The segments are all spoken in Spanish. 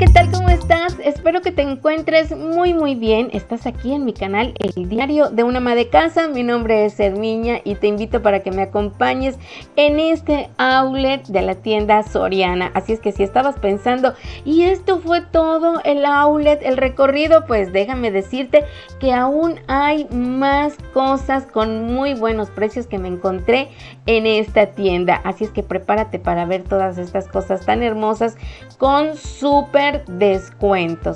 ¿qué tal? Espero que te encuentres muy muy bien. Estás aquí en mi canal El Diario de una ama de casa. Mi nombre es Hermiña y te invito para que me acompañes en este outlet de la tienda Soriana. Así es que si estabas pensando, y esto fue todo el outlet, el recorrido, pues déjame decirte que aún hay más cosas con muy buenos precios que me encontré en esta tienda. Así es que prepárate para ver todas estas cosas tan hermosas con súper descuento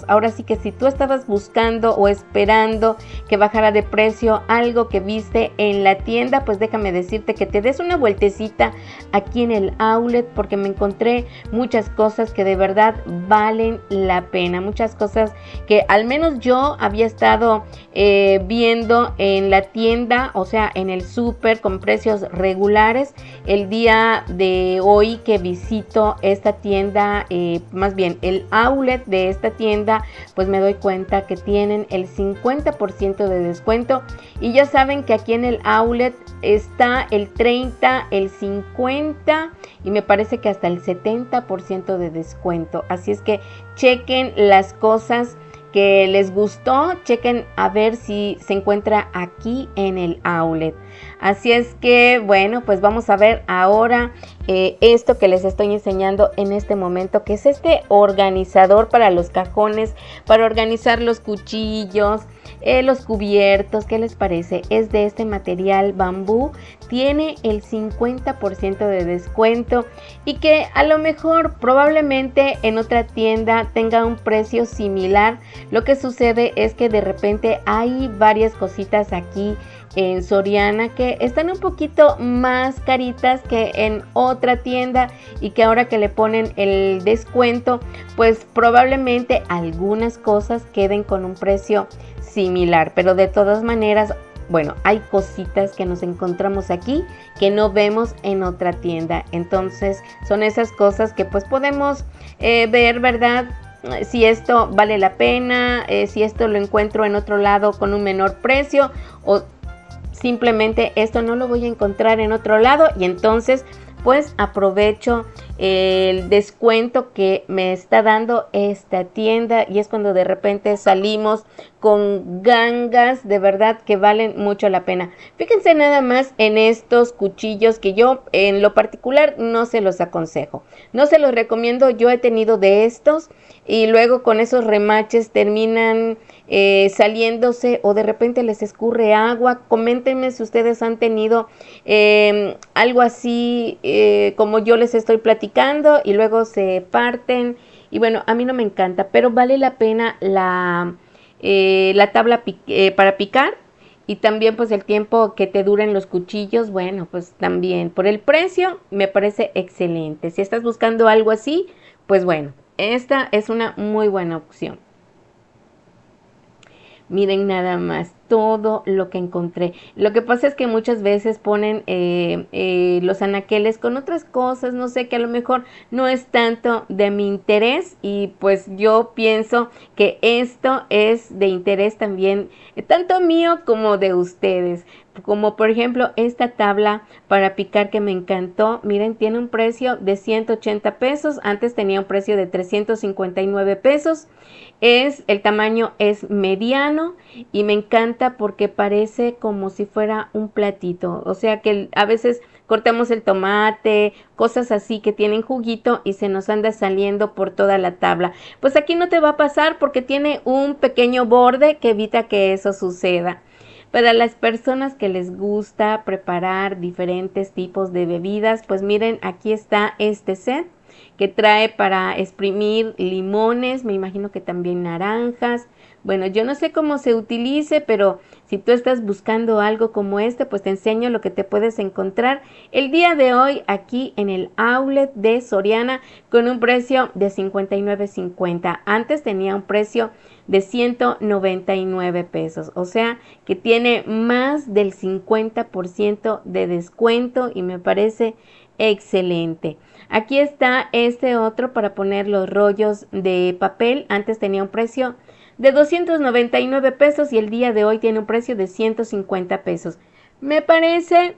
Ahora sí que si tú estabas buscando o esperando que bajara de precio algo que viste en la tienda, pues déjame decirte que te des una vueltecita aquí en el outlet porque me encontré muchas cosas que de verdad valen la pena. Muchas cosas que al menos yo había estado eh, viendo en la tienda, o sea, en el súper con precios regulares. El día de hoy que visito esta tienda, eh, más bien el outlet de esta tienda, pues me doy cuenta que tienen el 50% de descuento. Y ya saben que aquí en el outlet está el 30, el 50 y me parece que hasta el 70% de descuento. Así es que chequen las cosas que les gustó, chequen a ver si se encuentra aquí en el outlet. Así es que, bueno, pues vamos a ver ahora eh, esto que les estoy enseñando en este momento, que es este organizador para los cajones, para organizar los cuchillos, eh, los cubiertos, ¿qué les parece? Es de este material bambú, tiene el 50% de descuento y que a lo mejor probablemente en otra tienda tenga un precio similar. Lo que sucede es que de repente hay varias cositas aquí en Soriana que están un poquito más caritas que en otra tienda y que ahora que le ponen el descuento pues probablemente algunas cosas queden con un precio similar pero de todas maneras bueno, hay cositas que nos encontramos aquí que no vemos en otra tienda. Entonces son esas cosas que pues podemos eh, ver, ¿verdad? Si esto vale la pena, eh, si esto lo encuentro en otro lado con un menor precio o Simplemente esto no lo voy a encontrar en otro lado y entonces pues aprovecho el descuento que me está dando esta tienda y es cuando de repente salimos con gangas de verdad que valen mucho la pena. Fíjense nada más en estos cuchillos que yo en lo particular no se los aconsejo, no se los recomiendo, yo he tenido de estos y luego con esos remaches terminan eh, saliéndose o de repente les escurre agua. Coméntenme si ustedes han tenido em, algo así. Eh, como yo les estoy platicando y luego se parten. Y bueno, a mí no me encanta, pero vale la pena la, eh, la tabla eh, para picar y también pues el tiempo que te duren los cuchillos, bueno, pues también por el precio me parece excelente. Si estás buscando algo así, pues bueno, esta es una muy buena opción. Miren nada más, todo lo que encontré. Lo que pasa es que muchas veces ponen eh, eh, los anaqueles con otras cosas, no sé, que a lo mejor no es tanto de mi interés y pues yo pienso que esto es de interés también, eh, tanto mío como de ustedes como por ejemplo esta tabla para picar que me encantó. Miren, tiene un precio de 180 pesos. Antes tenía un precio de 359 pesos. Es el tamaño es mediano y me encanta porque parece como si fuera un platito. O sea que a veces cortamos el tomate, cosas así que tienen juguito y se nos anda saliendo por toda la tabla. Pues aquí no te va a pasar porque tiene un pequeño borde que evita que eso suceda. Para las personas que les gusta preparar diferentes tipos de bebidas, pues miren, aquí está este set que trae para exprimir limones, me imagino que también naranjas, bueno, yo no sé cómo se utilice, pero si tú estás buscando algo como este, pues te enseño lo que te puedes encontrar el día de hoy aquí en el outlet de Soriana con un precio de 59.50. Antes tenía un precio de 199 pesos, o sea que tiene más del 50% de descuento y me parece excelente. Aquí está este otro para poner los rollos de papel. Antes tenía un precio de 299 pesos y el día de hoy tiene un precio de 150 pesos. Me parece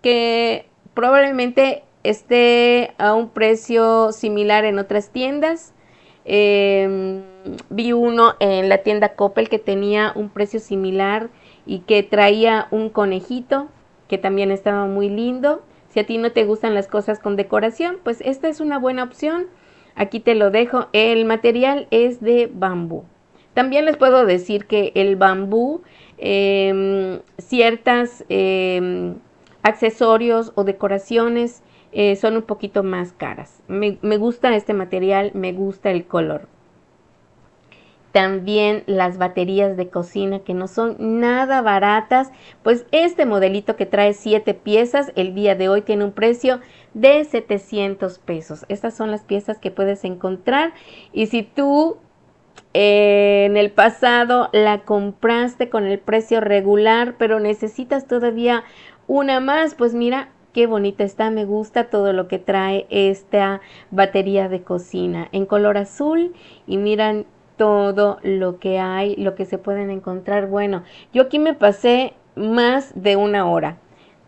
que probablemente esté a un precio similar en otras tiendas. Em, vi uno en la tienda Coppel que tenía un precio similar y que traía un conejito que también estaba muy lindo. Si a ti no te gustan las cosas con decoración, pues esta es una buena opción. Aquí te lo dejo. El material es de bambú. También les puedo decir que el bambú, ciertos em, ciertas em, accesorios o decoraciones eh, son un poquito más caras. Me, me gusta este material, me gusta el color. También las baterías de cocina que no son nada baratas. Pues este modelito que trae 7 piezas el día de hoy tiene un precio de 700 pesos. Estas son las piezas que puedes encontrar. Y si tú en el pasado la compraste con el precio regular, pero necesitas todavía una más, pues mira, qué bonita está, me gusta todo lo que trae esta batería de cocina en color azul y miran todo lo que hay, lo que se pueden encontrar. Bueno, yo aquí me pasé más de una hora.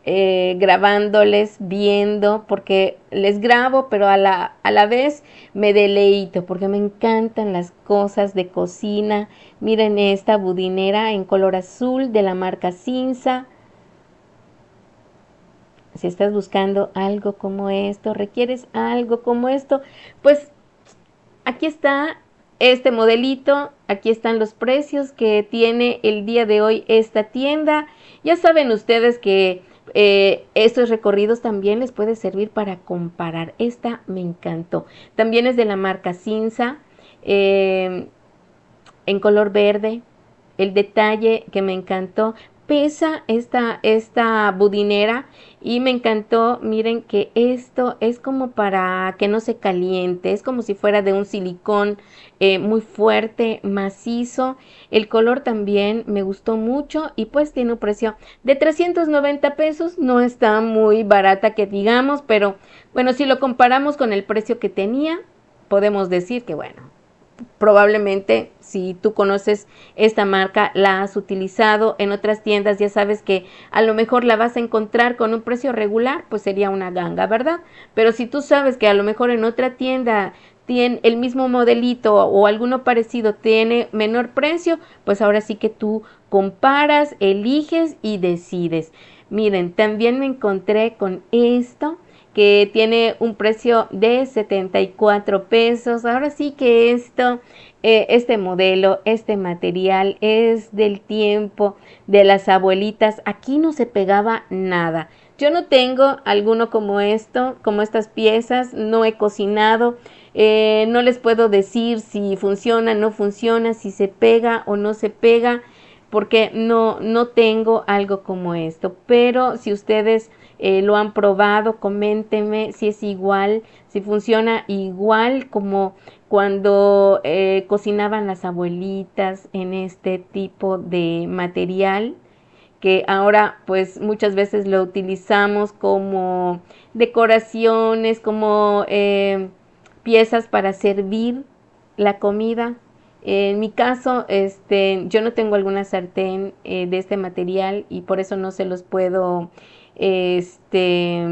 Eh, grabándoles, viendo, porque les grabo, pero a la, a la vez me deleito, porque me encantan las cosas de cocina. Miren esta budinera en color azul de la marca Cinza. Si estás buscando algo como esto, requieres algo como esto, pues aquí está este modelito, aquí están los precios que tiene el día de hoy esta tienda. Ya saben ustedes que eh, estos recorridos también les puede servir para comparar. Esta me encantó. También es de la marca Cinza, eh, en color verde. El detalle que me encantó, pesa esta, esta budinera y me encantó, miren que esto es como para que no se caliente, es como si fuera de un silicón eh, muy fuerte, macizo, el color también me gustó mucho y pues tiene un precio de 390 pesos, no está muy barata que digamos, pero bueno, si lo comparamos con el precio que tenía, podemos decir que bueno, probablemente si tú conoces esta marca, la has utilizado en otras tiendas, ya sabes que a lo mejor la vas a encontrar con un precio regular, pues sería una ganga, ¿verdad? Pero si tú sabes que a lo mejor en otra tienda tiene el mismo modelito o alguno parecido tiene menor precio, pues ahora sí que tú comparas, eliges y decides. Miren, también me encontré con esto que tiene un precio de 74 pesos. Ahora sí que esto, eh, este modelo, este material es del tiempo de las abuelitas. Aquí no se pegaba nada. Yo no tengo alguno como esto, como estas piezas, no he cocinado, eh, no les puedo decir si funciona, no funciona, si se pega o no se pega porque no, tengo algo como esto. Pero si ustedes eh, lo han probado, coméntenme si es igual, si funciona igual como cuando eh, cocinaban las abuelitas en este tipo de material que ahora pues muchas veces lo utilizamos como decoraciones, como eh, piezas para servir la comida. En mi caso, este, yo no tengo alguna sartén eh, de este material y por eso no se los puedo, este,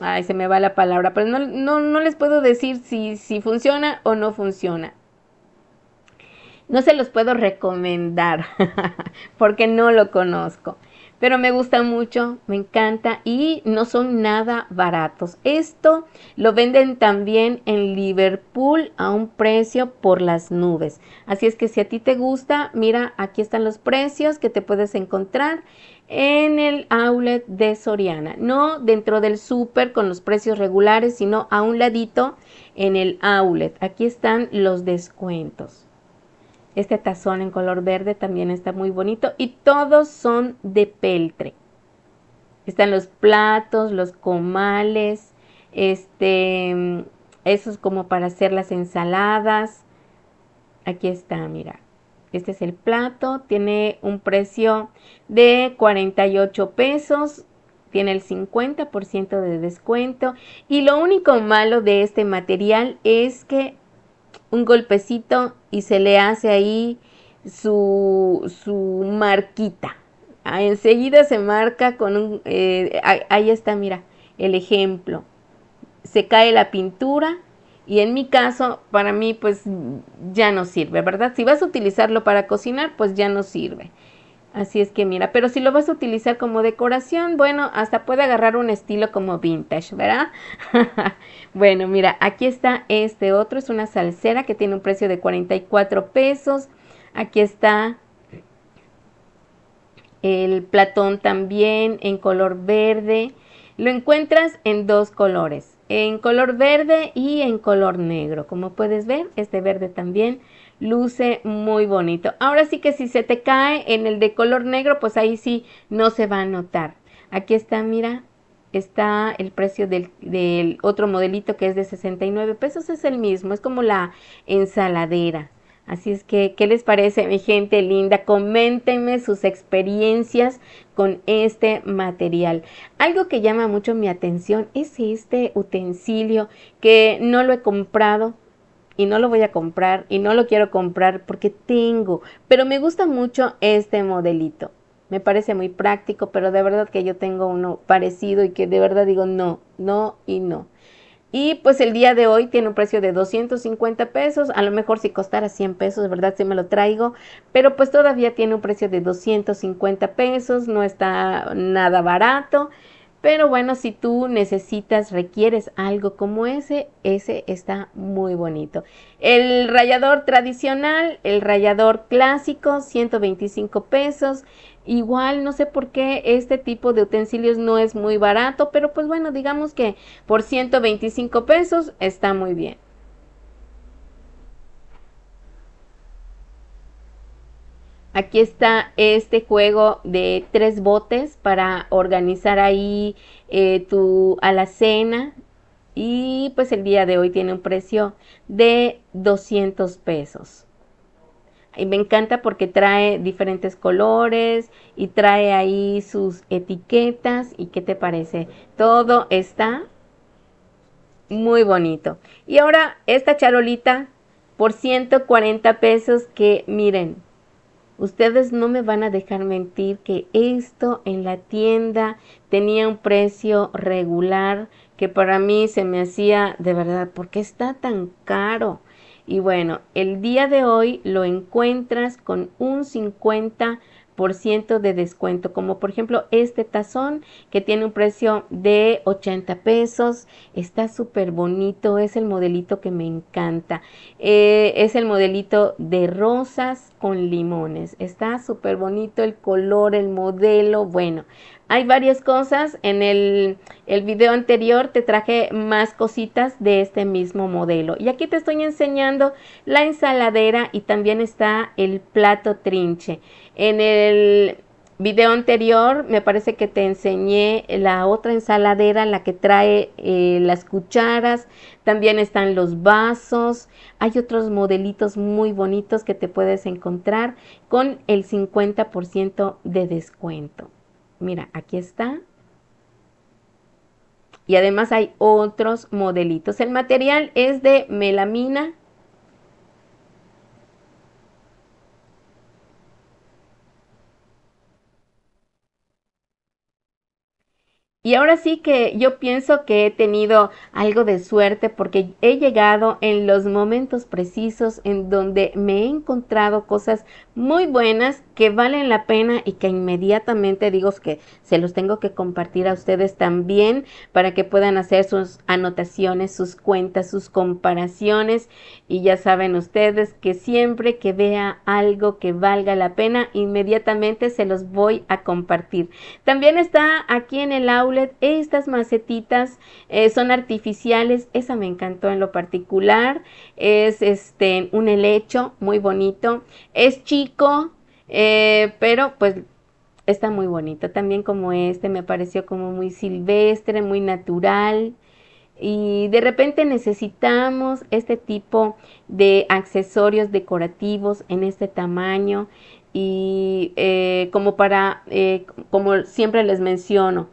ay, se me va la palabra, pero no, les puedo decir si funciona o no funciona. No se los puedo recomendar porque no lo conozco pero me gusta mucho, me encanta y no son nada baratos. Esto lo venden también en Liverpool a un precio por las nubes. Así es que si a ti te gusta, mira, aquí están los precios que te puedes encontrar en el outlet de Soriana, no dentro del súper con los precios regulares, sino a un ladito en el outlet. Aquí están los descuentos. Este tazón en color verde también está muy bonito y todos son de peltre. Están los platos, los comales, este, es como para hacer las ensaladas. Aquí está, mira. Este es el plato, tiene un precio de 48 pesos, tiene el 50% de descuento y lo único malo de este material es que un golpecito y se le hace ahí su, su marquita. Ah, enseguida se marca con un... Eh, ahí está, mira, el ejemplo. Se cae la pintura y en mi caso, para mí, pues ya no sirve, ¿verdad? Si vas a utilizarlo para cocinar, pues ya no sirve. Así es que mira, pero si lo vas a utilizar como decoración, bueno, hasta puede agarrar un estilo como vintage, ¿verdad? bueno, mira, aquí está este otro, es una salsera que tiene un precio de 44 pesos. Aquí está el platón también en color verde. Lo encuentras en dos colores, en color verde y en color negro. Como puedes ver, este verde también luce muy bonito. Ahora sí que si se te cae en el de color negro, pues ahí sí no se va a notar. Aquí está, mira, está el precio del, otro modelito que es de 69 pesos, es el mismo, es como la ensaladera, Así es que, ¿qué les parece, mi gente linda? Coméntenme sus experiencias con este material. Algo que llama mucho mi atención es este utensilio que no lo he comprado, y no lo voy a comprar y no lo quiero comprar porque tengo, pero me gusta mucho este modelito. Me parece muy práctico, pero de verdad que yo tengo uno parecido y que de verdad digo no, no y no. Y pues el día de hoy tiene un precio de 250 pesos. A lo mejor si costara 100 pesos, ¿verdad? se me lo traigo. Pero pues todavía tiene un precio de 250 pesos. No está nada barato. Pero bueno, si tú necesitas, requieres algo como ese, ese está muy bonito. El rayador tradicional, el rayador clásico, 125 pesos. Igual, no sé por qué este tipo de utensilios no es muy barato, pero pues bueno, digamos que por 125 pesos está muy bien. Aquí está este juego de tres botes para organizar ahí eh, tu alacena. Y pues el día de hoy tiene un precio de 200 pesos. Y me encanta porque trae diferentes colores y trae ahí sus etiquetas. ¿Y qué te parece? Todo está muy bonito. Y ahora esta charolita por 140 pesos que miren, ustedes no me van a dejar mentir que esto en la tienda tenía un precio regular que para mí se me hacía de verdad, porque está tan caro? Y bueno, el día de hoy lo encuentras con un 50% de descuento, como por ejemplo este tazón que tiene un precio de 80 pesos, está súper bonito, es el modelito que me encanta, eh, es el modelito de rosas con limones, está súper bonito el color, el modelo, bueno, hay varias cosas. En el, video anterior te traje más cositas de este mismo modelo. Y aquí te estoy enseñando la ensaladera y también está el plato trinche. En el video anterior me parece que te enseñé la otra ensaladera, la que trae eh, las cucharas. También están los vasos. Hay otros modelitos muy bonitos que te puedes encontrar con el 50% de descuento. Mira, aquí está. Y además hay otros modelitos. El material es de melamina Y ahora sí que yo pienso que he tenido algo de suerte porque he llegado en los momentos precisos en donde me he encontrado cosas muy buenas que valen la pena y que inmediatamente digo que se los tengo que compartir a ustedes también para que puedan hacer sus anotaciones, sus cuentas, sus comparaciones. Y ya saben ustedes que siempre que vea algo que valga la pena, inmediatamente se los voy a compartir. También está aquí en el aula estas macetitas eh, son artificiales, esa me encantó en lo particular. Es este un helecho muy bonito. Es chico, eh, pero pues está muy bonito. También como este me pareció como muy silvestre, muy natural. Y de repente necesitamos este tipo de accesorios decorativos en este tamaño y eh, como para, como siempre les menciono,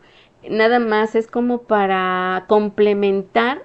nada más es como para complementar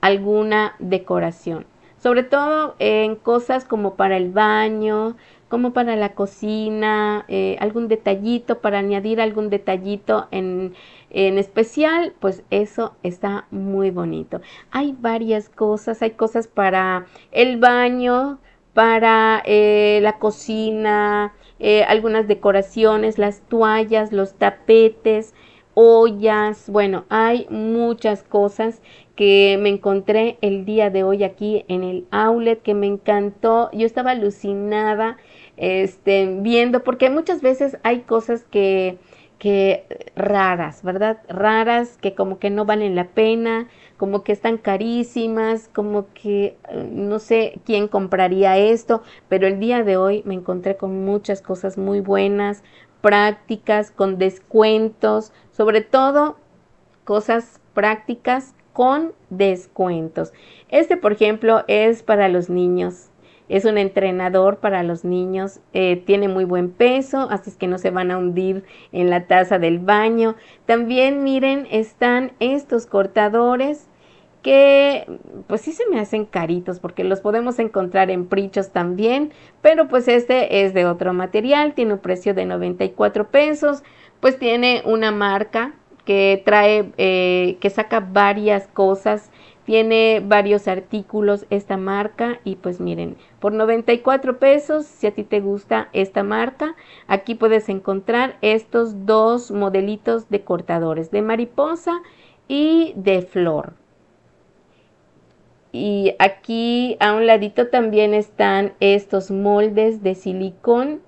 alguna decoración. Sobre todo en cosas como para el baño, como para la cocina, eh, algún detallito, para añadir algún detallito en, especial, pues eso está muy bonito. Hay varias cosas, hay cosas para el baño, para eh, la cocina, eh, algunas decoraciones, las toallas, los tapetes, ollas, bueno, hay muchas cosas que me encontré el día de hoy aquí en el outlet que me encantó. Yo estaba alucinada este, viendo, porque muchas veces hay cosas que, que raras, ¿verdad? Raras, que como que no valen la pena, como que están carísimas, como que eh, no sé quién compraría esto, pero el día de hoy me encontré con muchas cosas muy buenas, prácticas, con descuentos, sobre todo cosas prácticas con descuentos. Este, por ejemplo, es para los niños. Es un entrenador para los niños, eh, tiene muy buen peso, así es que no se van a hundir en la taza del baño. También miren, están estos cortadores que pues sí se me hacen caritos porque los podemos encontrar en prichos también, pero pues este es de otro material, tiene un precio de 94 pesos, pues tiene una marca que trae, eh, que saca varias cosas, tiene varios artículos esta marca y pues miren, por 94 pesos, si a ti te gusta esta marca, aquí puedes encontrar estos dos modelitos de cortadores de mariposa y de flor. Y aquí a un ladito también están estos moldes de silicón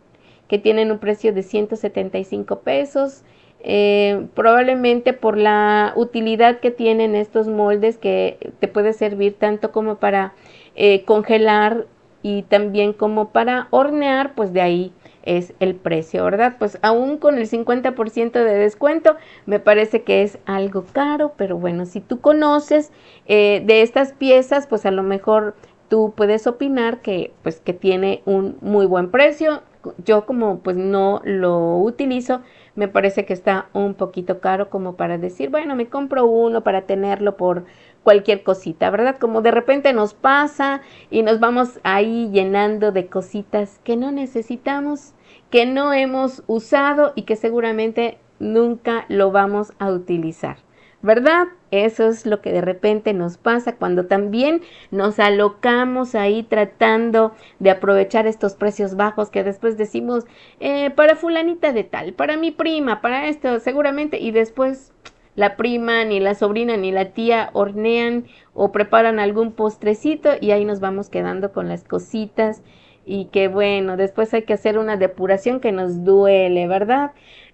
que tienen un precio de 175 pesos. Eh, probablemente por la utilidad que tienen estos moldes que te puede servir tanto como para eh, congelar y también como para hornear, pues de ahí es el precio, ¿verdad? Pues aún con el 50% de descuento, me parece que es algo caro, pero bueno, si tú conoces eh, de estas piezas, pues a lo mejor tú puedes opinar que pues que tiene un muy buen precio. Yo como pues no lo utilizo, me parece que está un poquito caro como para decir, bueno, me compro uno para tenerlo por cualquier cosita, ¿verdad? Como de repente nos pasa y nos vamos ahí llenando de cositas que no necesitamos, que no hemos usado y que seguramente nunca lo vamos a utilizar. ¿Verdad? Eso es lo que de repente nos pasa cuando también nos alocamos ahí tratando de aprovechar estos precios bajos que después decimos eh, para fulanita de tal, para mi prima, para esto, seguramente, y después la prima, ni la sobrina, ni la tía hornean o preparan algún postrecito y ahí nos vamos quedando con las cositas y que bueno, después hay que hacer una depuración que nos duele, ¿verdad?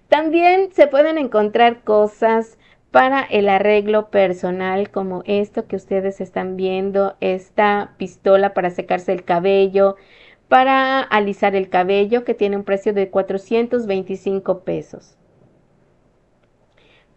También se pueden encontrar cosas para el arreglo personal como esto que ustedes están viendo, esta pistola para secarse el cabello, para alisar el cabello que tiene un precio de 425 pesos.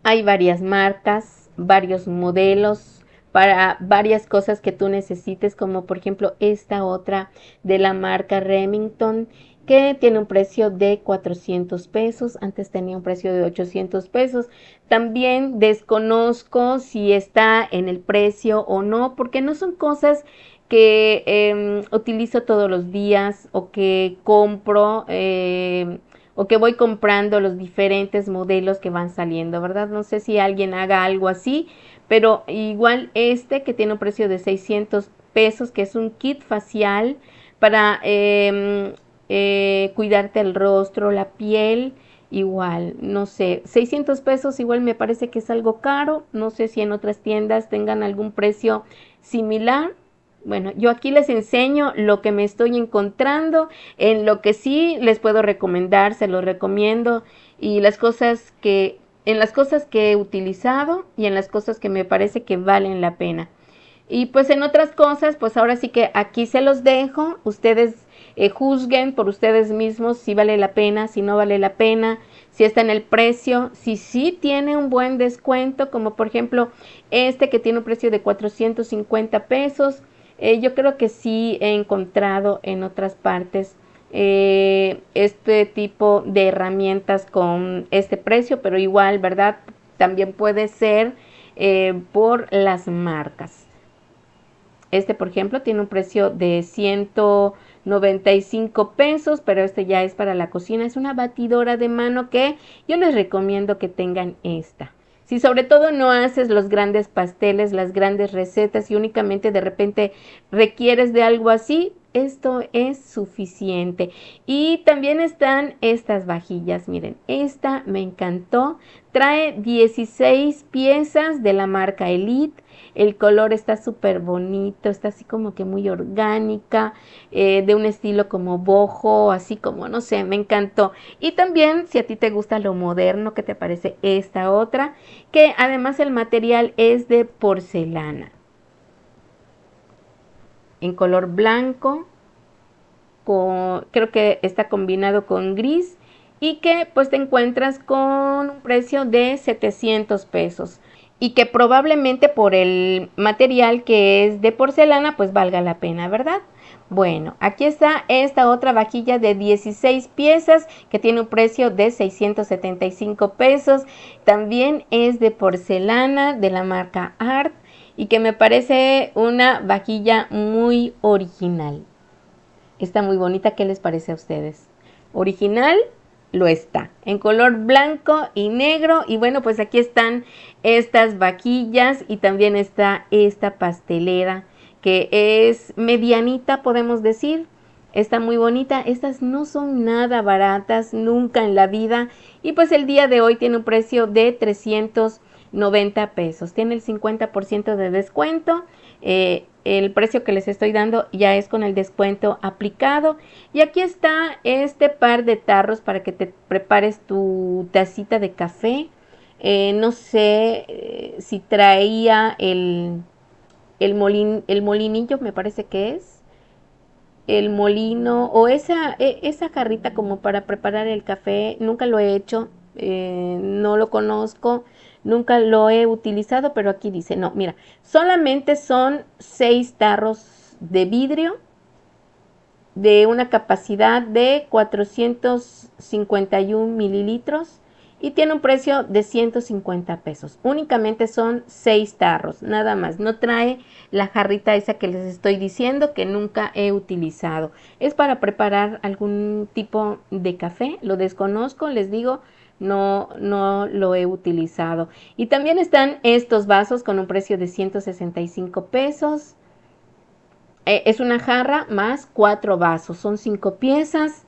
Hay varias marcas, varios modelos para varias cosas que tú necesites, como por ejemplo esta otra de la marca Remington que tiene un precio de 400 pesos, antes tenía un precio de 800 pesos. También desconozco si está en el precio o no, porque no son cosas que em, utilizo todos los días o que compro. Eh, o que voy comprando los diferentes modelos que van saliendo, ¿verdad? No sé si alguien haga algo así, pero igual este que tiene un precio de 600 pesos, que es un kit facial para em, eh, cuidarte el rostro, la piel, igual, no sé, 600 pesos igual me parece que es algo caro, no sé si en otras tiendas tengan algún precio similar, bueno, yo aquí les enseño lo que me estoy encontrando, en lo que sí les puedo recomendar, se los recomiendo y las cosas que en las cosas que he utilizado y en las cosas que me parece que valen la pena. Y pues en otras cosas, pues ahora sí que aquí se los dejo, ustedes eh, juzguen por ustedes mismos si vale la pena, si no vale la pena, si está en el precio, si sí tiene un buen descuento, como por ejemplo este que tiene un precio de 450 pesos, eh, yo creo que sí he encontrado en otras partes eh, este tipo de herramientas con este precio, pero igual, ¿verdad? También puede ser eh, por las marcas. Este, por ejemplo, tiene un precio de 195 pesos, pero este ya es para la cocina. Es una batidora de mano que yo les recomiendo que tengan esta. Si sobre todo no haces los grandes pasteles, las grandes recetas y únicamente de repente requieres de algo así, esto es suficiente. Y también están estas vajillas, miren, esta me encantó. Trae 16 piezas de la marca Elite el color está súper bonito, está así como que muy orgánica, eh, de un estilo como bojo, así como, no sé, me encantó. Y también si a ti te gusta lo moderno, ¿qué te parece esta otra? Que además el material es de porcelana. En color blanco, creo que está combinado con gris y que pues te encuentras con un precio de 700 pesos y que probablemente por el material que es de porcelana pues valga la pena, ¿verdad? Bueno, aquí está esta otra vajilla de 16 piezas que tiene un precio de 675 pesos. También es de porcelana de la marca Art y que me parece una vajilla muy original. Está muy bonita, ¿qué les parece a ustedes? Original lo está, en color blanco y negro. Y bueno, pues aquí están estas vaquillas y también está esta pastelera que es medianita, podemos decir. Está muy bonita, estas no son nada baratas, nunca en la vida. Y pues el día de hoy tiene un precio de 390 pesos. Tiene el 50% de descuento eh, el precio que les estoy dando ya es con el descuento aplicado. Y aquí está este par de tarros para que te prepares tu tacita de café. Eh, no sé eh, si traía el, molinillo, me parece que es. El molino o esa, e, esa jarrita como para preparar el café. Nunca lo he hecho, no lo conozco nunca lo he utilizado, pero aquí dice, no, mira, solamente son seis tarros de vidrio de una capacidad de 451 mililitros y tiene un precio de 150 pesos. Únicamente son seis tarros, nada más. No trae la jarrita esa que les estoy diciendo que nunca he utilizado. Es para preparar algún tipo de café, lo desconozco, les digo, no, no lo he utilizado. Y también están estos vasos con un precio de 165 pesos. Eh, es una jarra más cuatro vasos, son cinco piezas.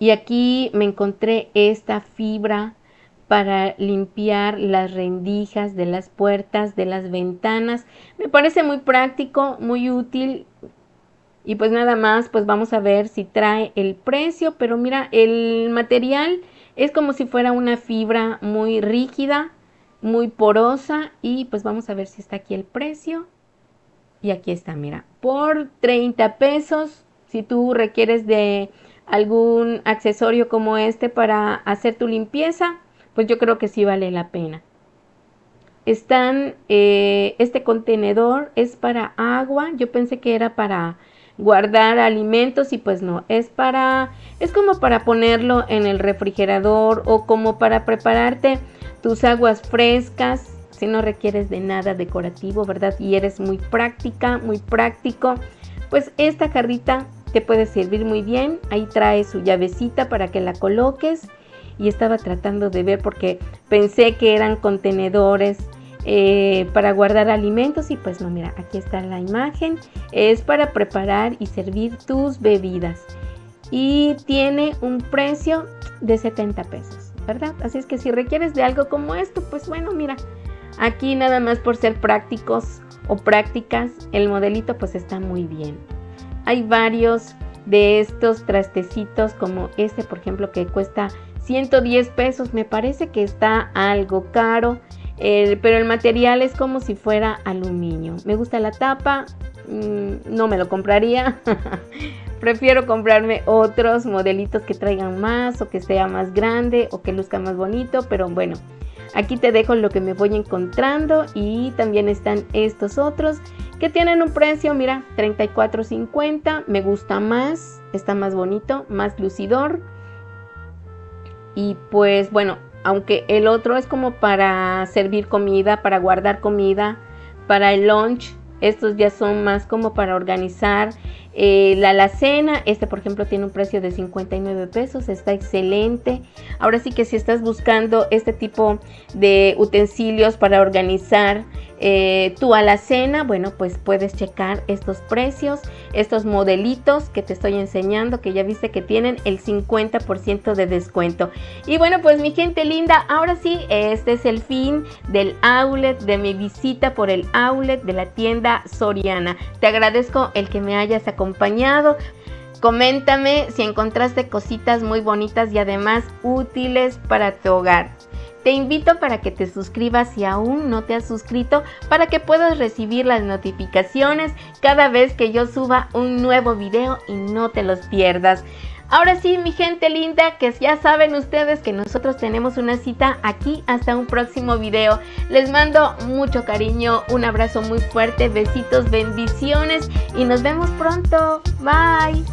Y aquí me encontré esta fibra para limpiar las rendijas de las puertas, de las ventanas. Me parece muy práctico, muy útil y pues nada más, pues vamos a ver si trae el precio, pero mira, el material es como si fuera una fibra muy rígida, muy porosa y pues vamos a ver si está aquí el precio. Y aquí está, mira, por 30 pesos, si tú requieres de algún accesorio como este para hacer tu limpieza, pues yo creo que sí vale la pena. Están, eh, este contenedor es para agua, yo pensé que era para guardar alimentos y pues no, es para es como para ponerlo en el refrigerador o como para prepararte tus aguas frescas si no requieres de nada decorativo, ¿verdad? Y eres muy práctica, muy práctico, pues esta carrita te puede servir muy bien. Ahí trae su llavecita para que la coloques y estaba tratando de ver porque pensé que eran contenedores eh, para guardar alimentos y pues no, mira, aquí está la imagen. Es para preparar y servir tus bebidas. Y tiene un precio de 70 pesos, ¿verdad? Así es que si requieres de algo como esto, pues bueno, mira, aquí nada más por ser prácticos o prácticas, el modelito pues está muy bien. Hay varios de estos trastecitos como este, por ejemplo, que cuesta 110 pesos. Me parece que está algo caro. Eh, pero el material es como si fuera aluminio. Me gusta la tapa, mm, no me lo compraría. Prefiero comprarme otros modelitos que traigan más o que sea más grande o que luzca más bonito, pero bueno, aquí te dejo lo que me voy encontrando y también están estos otros que tienen un precio, mira, 34.50, me gusta más, está más bonito, más lucidor. Y pues bueno, aunque el otro es como para servir comida, para guardar comida, para el lunch. Estos ya son más como para organizar eh, la alacena, este por ejemplo tiene un precio de 59 pesos, está excelente. Ahora sí que si estás buscando este tipo de utensilios para organizar eh, tu alacena, bueno, pues puedes checar estos precios, estos modelitos que te estoy enseñando, que ya viste que tienen el 50% de descuento. Y bueno, pues mi gente linda, ahora sí, este es el fin del outlet, de mi visita por el outlet de la tienda Soriana. Te agradezco el que me hayas acompañado acompañado. Coméntame si encontraste cositas muy bonitas y además útiles para tu hogar. Te invito para que te suscribas si aún no te has suscrito para que puedas recibir las notificaciones cada vez que yo suba un nuevo video y no te los pierdas. Ahora sí, mi gente linda, que ya saben ustedes que nosotros tenemos una cita aquí hasta un próximo video. Les mando mucho cariño, un abrazo muy fuerte, besitos, bendiciones y nos vemos pronto. Bye.